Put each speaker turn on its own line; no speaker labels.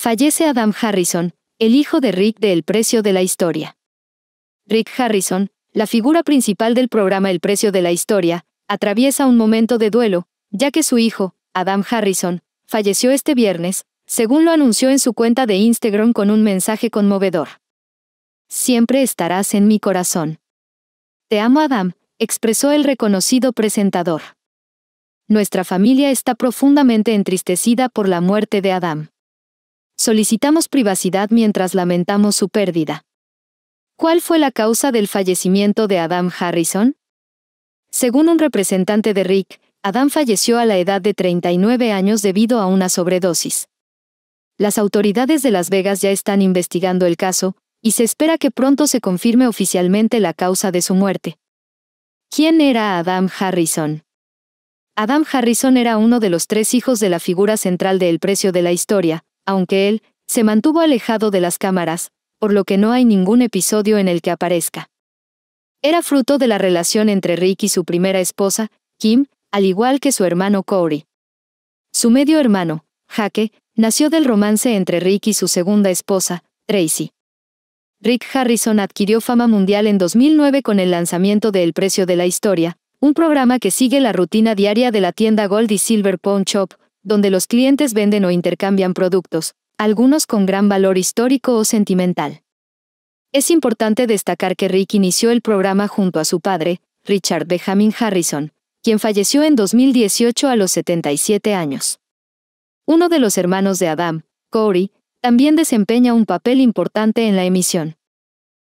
Fallece Adam Harrison, el hijo de Rick de El Precio de la Historia. Rick Harrison, la figura principal del programa El Precio de la Historia, atraviesa un momento de duelo, ya que su hijo, Adam Harrison, falleció este viernes, según lo anunció en su cuenta de Instagram con un mensaje conmovedor. Siempre estarás en mi corazón. Te amo Adam, expresó el reconocido presentador. Nuestra familia está profundamente entristecida por la muerte de Adam solicitamos privacidad mientras lamentamos su pérdida. ¿Cuál fue la causa del fallecimiento de Adam Harrison? Según un representante de Rick, Adam falleció a la edad de 39 años debido a una sobredosis. Las autoridades de Las Vegas ya están investigando el caso, y se espera que pronto se confirme oficialmente la causa de su muerte. ¿Quién era Adam Harrison? Adam Harrison era uno de los tres hijos de la figura central de El Precio de la Historia, aunque él se mantuvo alejado de las cámaras, por lo que no hay ningún episodio en el que aparezca. Era fruto de la relación entre Rick y su primera esposa, Kim, al igual que su hermano Corey. Su medio hermano, Jaque, nació del romance entre Rick y su segunda esposa, Tracy. Rick Harrison adquirió fama mundial en 2009 con el lanzamiento de El Precio de la Historia, un programa que sigue la rutina diaria de la tienda Gold y Silver Pawn Shop, donde los clientes venden o intercambian productos, algunos con gran valor histórico o sentimental. Es importante destacar que Rick inició el programa junto a su padre, Richard Benjamin Harrison, quien falleció en 2018 a los 77 años. Uno de los hermanos de Adam, Corey, también desempeña un papel importante en la emisión.